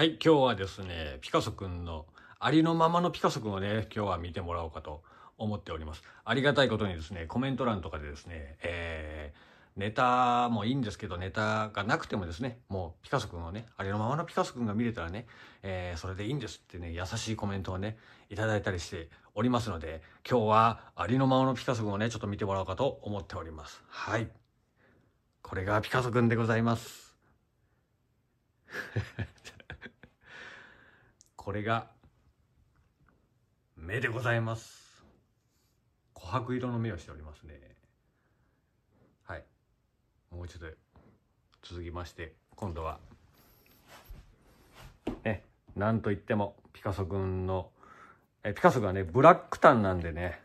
はい、今日はですね、ピカソくんの、ありのままのピカソくんをね、今日は見てもらおうかと思っております。ありがたいことにですね、コメント欄とかでですね、えー、ネタもいいんですけど、ネタがなくてもですね、もうピカソくんをね、ありのままのピカソくんが見れたらね、えー、それでいいんですってね、優しいコメントをね、いただいたりしておりますので、今日はありのままのピカソくんをね、ちょっと見てもらおうかと思っております。はい。これがピカソくんでございます。これが目でございます琥珀色の目をしておりますねはいもう一度続きまして今度はねなんといってもピカソ君のえピカソがねブラックタンなんでね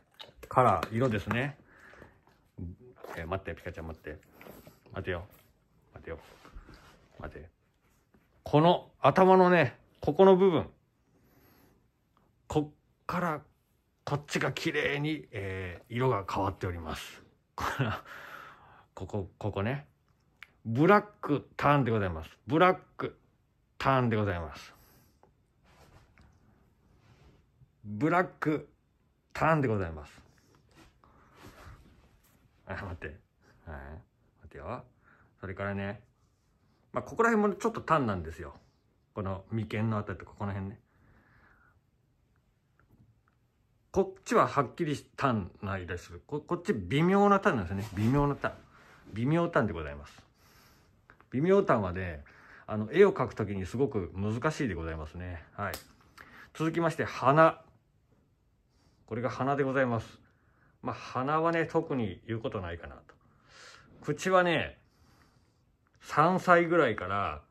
カラー色ですねえ待ってピカちゃん待って待てよ待てよ待てこの頭のねここの部分こっからこっちが綺麗に、えー、色が変わっております。ここ、ここね。ブラックターンでございます。ブラックターンでございます。ブラックターンでございます。あ、待って。はい。待てよ。それからね、まあ、ここら辺もちょっとターンなんですよ。この眉間のあたりとここの辺ね。こっちははっきりした単な色すこ。こっち微妙な単なんですね。微妙な単。微妙単でございます。微妙単はね、あの、絵を描くときにすごく難しいでございますね。はい。続きまして、花。これが花でございます。まあ、鼻はね、特に言うことないかなと。口はね、3歳ぐらいから、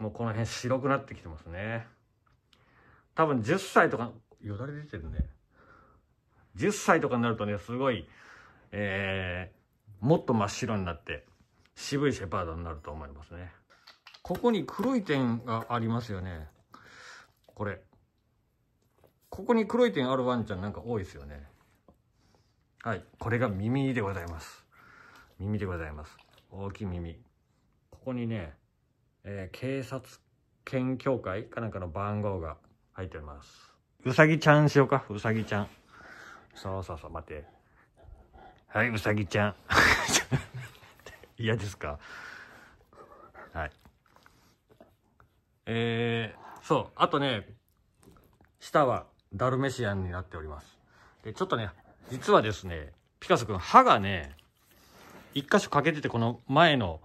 もうこの辺白くなってきてますね。多分10歳とか、よだれ出てるね。10歳とかになるとね、すごい、えー、もっと真っ白になって、渋いシェパードになると思いますね。ここに黒い点がありますよね。これ。ここに黒い点あるワンちゃんなんか多いですよね。はい。これが耳でございます。耳でございます。大きい耳。ここにね、えー、警察犬協会かなんかの番号が入っております。うさぎちゃんしようか。うさぎちゃん。そうそうそう、待って。はい、うさぎちゃん。嫌ですかはい。えー、そう、あとね、下はダルメシアンになっております。で、ちょっとね、実はですね、ピカソ君、歯がね、一箇所欠けてて、この前の、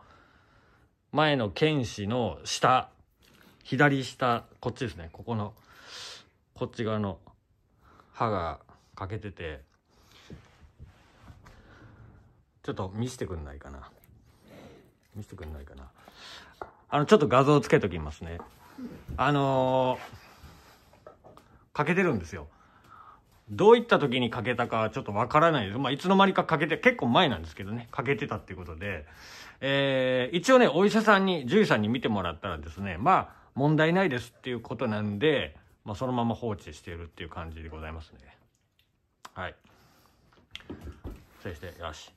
前の剣士の下、左下、こっちですね、ここの、こっち側の歯が欠けてて、ちょっと見せてくんないかな。見せてくんないかな。あの、ちょっと画像をつけときますね。あのー、欠けてるんですよ。どういった時に欠けたかちょっとわからないです。まあ、いつの間にか欠けて、結構前なんですけどね、欠けてたっていうことで、えー、一応ね、お医者さんに、獣医さんに見てもらったらですね、まあ、問題ないですっていうことなんで、まあ、そのまま放置しているっていう感じでございますね。はいそしてよし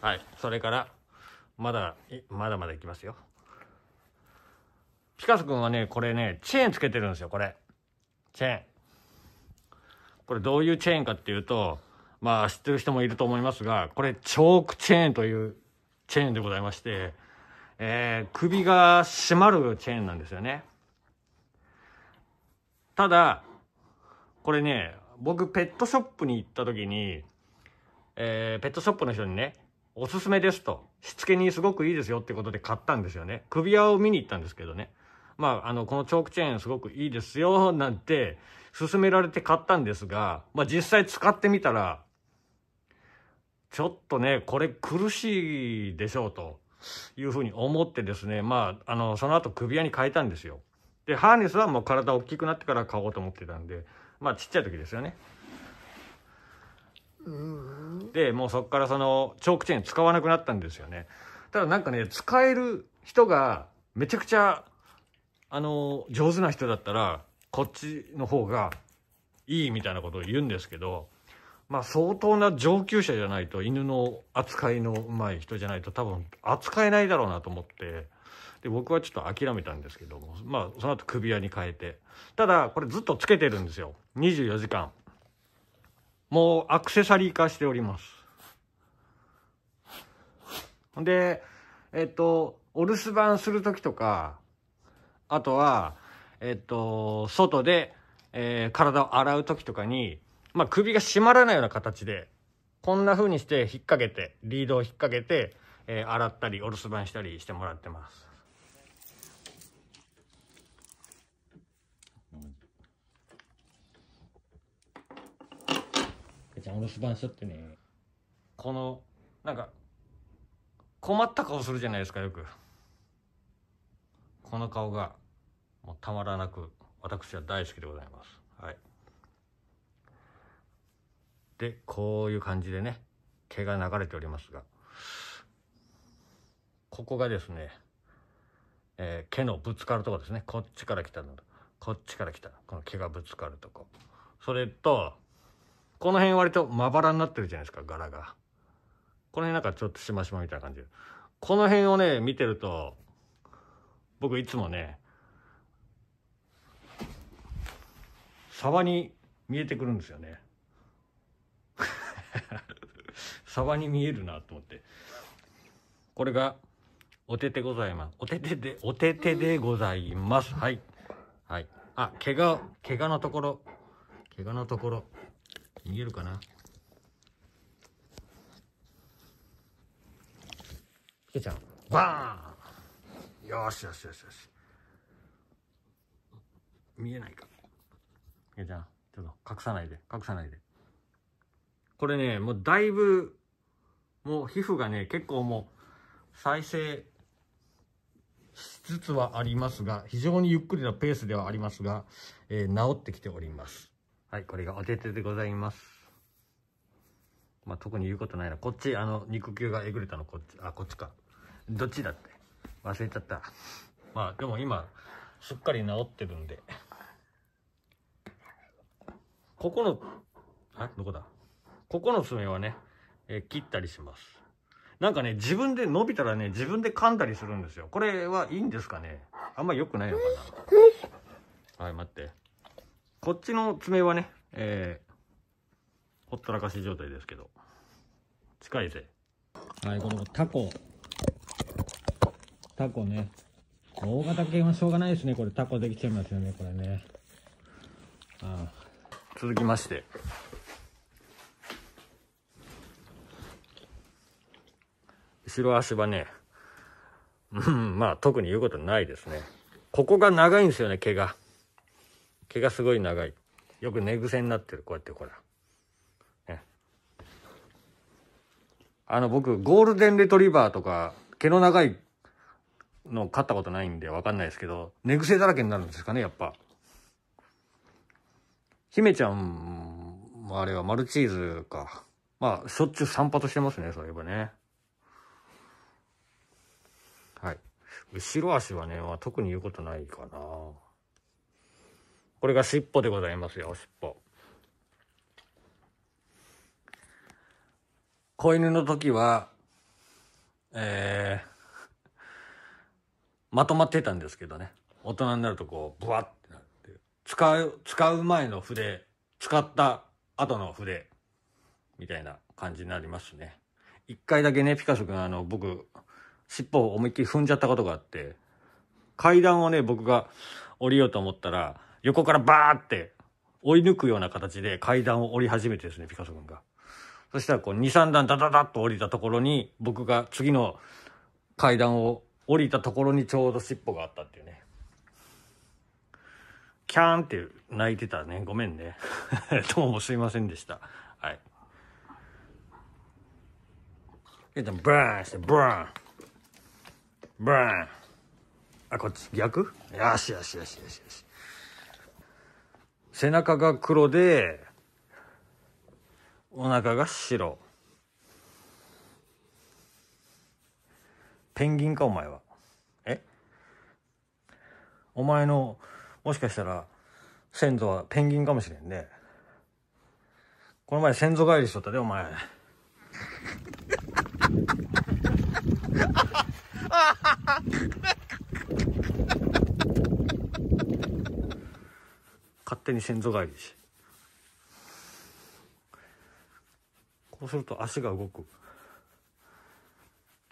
はいそれからまだまだまだいきますよピカソ君はねこれねチェーンつけてるんですよこれチェーンこれどういうチェーンかっていうとまあ知ってる人もいると思いますがこれチョークチェーンというチェーンでございましてえー、首が締まるチェーンなんですよね。ただ、これね、僕ペットショップに行った時に、えー、ペットショップの人にね、おすすめですと、しつけにすごくいいですよってことで買ったんですよね。首輪を見に行ったんですけどね。まあ、あの、このチョークチェーンすごくいいですよ、なんて、勧められて買ったんですが、まあ実際使ってみたら、ちょっとね、これ苦しいでしょうというふうに思ってですね、まあ、あの、その後首輪に変えたんですよ。で、ハーネスはもう体大きくなってから買おうと思ってたんで、まあちっちゃい時ですよね。で、もうそっからそのチョークチェーン使わなくなったんですよね。ただなんかね、使える人がめちゃくちゃ、あの、上手な人だったら、こっちの方がいいみたいなことを言うんですけど、まあ相当な上級者じゃないと、犬の扱いのうまい人じゃないと多分扱えないだろうなと思って、で僕はちょっと諦めたんですけどもまあその後首輪に変えてただこれずっとつけてるんですよ24時間もうアクセサリー化しておりますでえっとお留守番する時とかあとはえっと外で、えー、体を洗う時とかにまあ首が締まらないような形でこんな風にして引っ掛けて、リードを引っ掛けて、えー、洗ったり、お留守番したりしてもらってます。ゃんお留守番しちゃってね。この、なんか、困った顔するじゃないですか、よく。この顔が、もうたまらなく、私は大好きでございます。はい。で、こういう感じでね、毛が流れておりますが、ここがですね、えー、毛のぶつかるとこですね。こっちから来たのこっちから来た、この毛がぶつかるとこ。それと、この辺割とまばらになってるじゃないですか、柄が。この辺なんかちょっとしましまみたいな感じで。この辺をね、見てると、僕いつもね、沢に見えてくるんですよね。沢 に見えるなと思って。これが、お手手ございます。お手手で、お手手でございます。はい。はい。あ、怪我、怪我のところ。怪我のところ。逃げるかなけちゃう。バーンよしよしよしよし見えないかけちゃんちょっと隠さないで隠さないでこれねもうだいぶもう皮膚がね結構もう再生しつつはありますが非常にゆっくりなペースではありますが、えー、治ってきておりますはい、これがお手手でございます。まあ、特に言うことないな。こっち、あの、肉球がえぐれたの、こっち、あ、こっちか。どっちだって。忘れちゃった。まあ、でも今、すっかり治ってるんで。ここの、あ、どこだここの爪はね、えー、切ったりします。なんかね、自分で伸びたらね、自分で噛んだりするんですよ。これはいいんですかねあんま良くないのかなはい、待って。こっちの爪はね、えー、ほったらかし状態ですけど、近いぜ。はい、このタコ。タコね。大型犬はしょうがないですね。これタコできちゃいますよね、これね。ああ続きまして。後ろ足はね、うん、まあ特に言うことないですね。ここが長いんですよね、毛が。毛がすごい長い。よく寝癖になってる。こうやってほら。ね。あの、僕、ゴールデンレトリバーとか、毛の長いの飼ったことないんでわかんないですけど、寝癖だらけになるんですかね、やっぱ。姫ちゃんもあれはマルチーズか。まあ、しょっちゅう散髪してますね、そういえばね。はい。後ろ足はね、まあ、特に言うことないかな。これが尻尾でございますよ、尻尾。子犬の時は、えー、まとまってたんですけどね。大人になるとこう、ブワってなって。使う、使う前の筆、使った後の筆、みたいな感じになりますね。一回だけね、ピカソ君、あの、僕、尻尾を思いっきり踏んじゃったことがあって、階段をね、僕が降りようと思ったら、横からバーって追い抜くような形で階段を降り始めてですね、ピカソ君が。そしたらこう2、3段ダダダッと降りたところに、僕が次の階段を降りたところにちょうど尻尾があったっていうね。キャーンって泣いてたね。ごめんね。どうもすいませんでした。はい。えっと、ブーンして、ブーン。ブーン。あ、こっち、逆よしよしよしよしよし。背中が黒で、お腹が白。ペンギンか、お前は。えお前の、もしかしたら、先祖はペンギンかもしれんね。この前先祖返りしとったで、お前。手に先祖返りしこうすると足が動く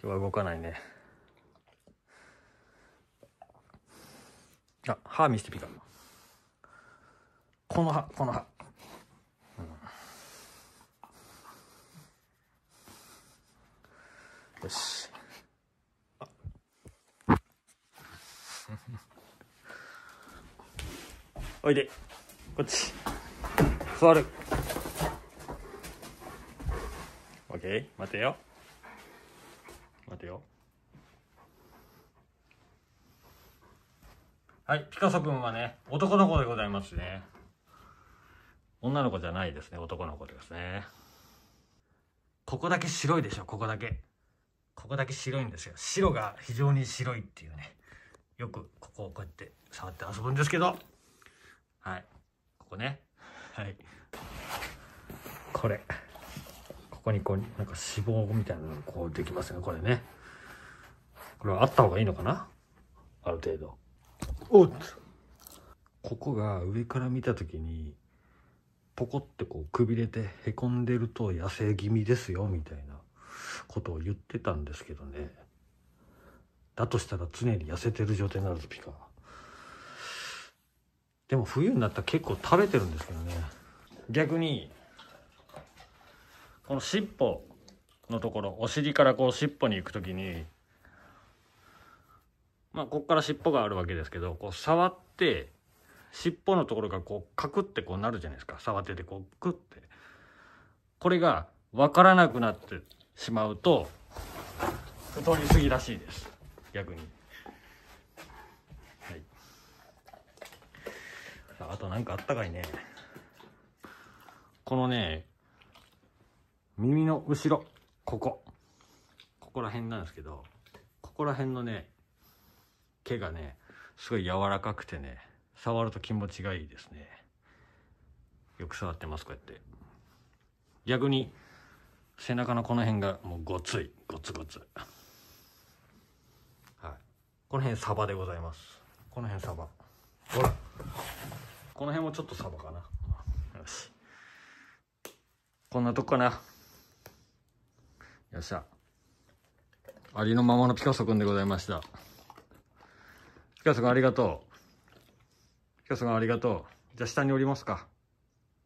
今日は動かないねあ歯見せてみたこの歯この歯よし。あ おいで。こっち座る OK 待てよ待てよはいピカソ君はね男の子でございますね女の子じゃないですね男の子ですねここだけ白いでしょここだけここだけ白いんですよ白が非常に白いっていうねよくここをこうやって触って遊ぶんですけどはいこねはいこれここにこうなんか脂肪みたいなのがこうできますねこれねこれはあった方がいいのかなある程度おっここが上から見た時にポコってこうくびれてへこんでると痩せ気味ですよみたいなことを言ってたんですけどねだとしたら常に痩せてる状態になるぞピカ。でも冬になったら結構食べてるんですけどね逆にこの尻尾のところお尻からこう尻尾に行く時にまあこっから尻尾があるわけですけどこう触って尻尾のところがこうカクってこうなるじゃないですか触っててこうクッてこれが分からなくなってしまうと太りすぎらしいです逆に。あとなんかあったかいね。このね、耳の後ろ、ここ。ここら辺なんですけど、ここら辺のね、毛がね、すごい柔らかくてね、触ると気持ちがいいですね。よく触ってます、こうやって。逆に、背中のこの辺がもうごつい、ごつごつ。はい。この辺サバでございます。この辺サバ。ほら。この辺もちょっとサバかなよしこんなとこかなよっしゃありのままのピカソくんでございましたピカソくんありがとうピカソくんありがとうじゃあ下に降りますか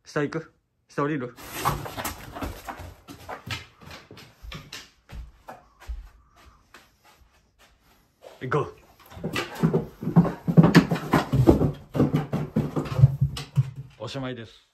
下行く下降りるこう。おしまいです。